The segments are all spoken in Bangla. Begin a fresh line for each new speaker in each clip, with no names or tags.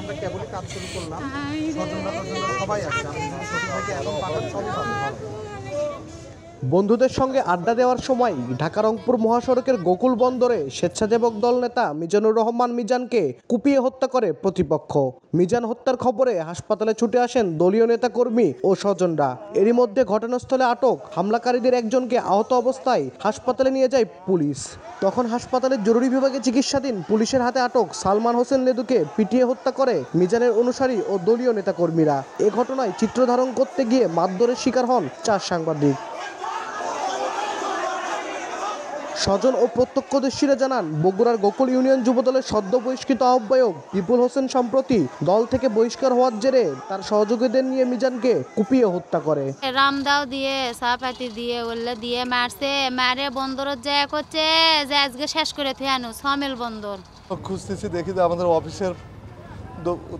আমরা কেবলই কাজ শুরু করলাম সবাই আছে এখন পাঠান সবই বন্ধুদের সঙ্গে আড্ডা দেওয়ার সময় ঢাকা রংপুর মহাসড়কের গোকুল বন্দরে স্বেচ্ছাসেবক দল নেতা মিজানুর রহমান মিজানকে কুপিয়ে হত্যা করে প্রতিপক্ষ মিজান হত্যার খবরে হাসপাতালে ছুটে আসেন দলীয় নেতা কর্মী ও স্বজনরা এরই মধ্যে ঘটনাস্থলে আটক হামলাকারীদের একজনকে আহত অবস্থায় হাসপাতালে নিয়ে যায় পুলিশ তখন হাসপাতালের জরুরি বিভাগে চিকিৎসাধীন পুলিশের হাতে আটক সালমান হোসেন লেদুকে পিটিয়ে হত্যা করে মিজানের অনুসারী ও দলীয় নেতাকর্মীরা এ ঘটনায় চিত্র ধারণ করতে গিয়ে মারধরের শিকার হন চার সাংবাদিক স্বজন ও প্রত্যক্ষদর্শীরা জানান বগুড়ার গোকুল ইউনিয়ন যুবদলের সদ্য বহিষ্কৃত আহ্বায়ক বিপুল হোসেন সম্প্রতি দল থেকে বহিষ্কার হওয়ার জেরে তার সহযোগীদের নিয়ে মিজানকে কুপিয়ে হত্যা করে
রামদাও দিয়ে সাপাতি দিয়ে বললে দিয়ে মারছে মারে বন্দর যা করছে আজকে শেষ করে থুই সমেল বন্দর
খুঁজতেছি দেখি যে আমাদের অফিসের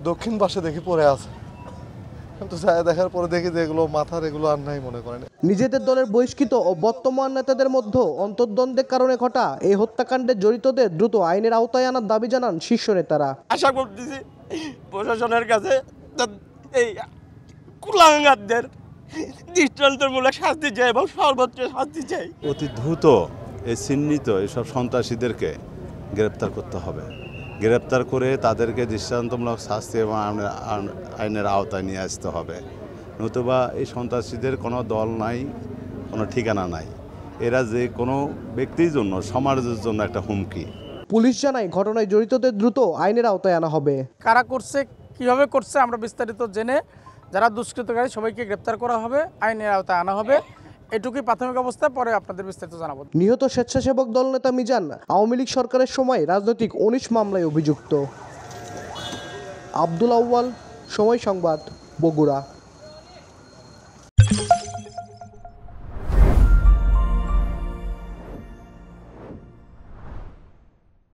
দক্ষিণ পাশে দেখি পড়ে আছে নিজেদের দলের বহিষ্কৃত ও বর্তমান নেতাদের মধ্যে অন্তর্দ্বন্দ্বের কারণে ঘটা এই হত্যাকাণ্ডে জড়িতদের দ্রুত আইনের আওতায় আনার দাবি জানান শীর্ষ নেতারা আশা
করতেছি প্রশাসনের কাছে এই কুলাঙ্গারদের দৃষ্টান্তমূলক শাস্তি চাই এবং সর্বোচ্চ শাস্তি চাই অতি দ্রুত এই চিহ্নিত এসব সন্ত্রাসীদেরকে গ্রেপ্তার করতে হবে গ্রেপ্তার করে তাদেরকে দৃষ্টান্তমূলক শাস্তি এবং আইনের আওতায় নিয়ে আসতে হবে নতুবা এই সন্ত্রাসীদের কোনো দল নাই কোনো ঠিকানা নাই এরা যে কোনো ব্যক্তির জন্য সমাজের জন্য একটা হুমকি
পুলিশ জানায় ঘটনায় জড়িতদের দ্রুত আইনের আওতায় আনা হবে কারা করছে কিভাবে করছে আমরা বিস্তারিত জেনে যারা দুষ্কৃতকারী সবাইকে গ্রেপ্তার করা হবে আইনের আওতায় আনা হবে এটুকুই প্রাথমিক অবস্থা পরে আপনাদের বিস্তারিত জানাবো নিহত স্বেচ্ছাসেবক নেতা মিজান আওয়ামী লীগ সরকারের সময় রাজনৈতিক উনিশ মামলায় অভিযুক্ত আব্দুল আউ্বাল সময় সংবাদ বগুড়া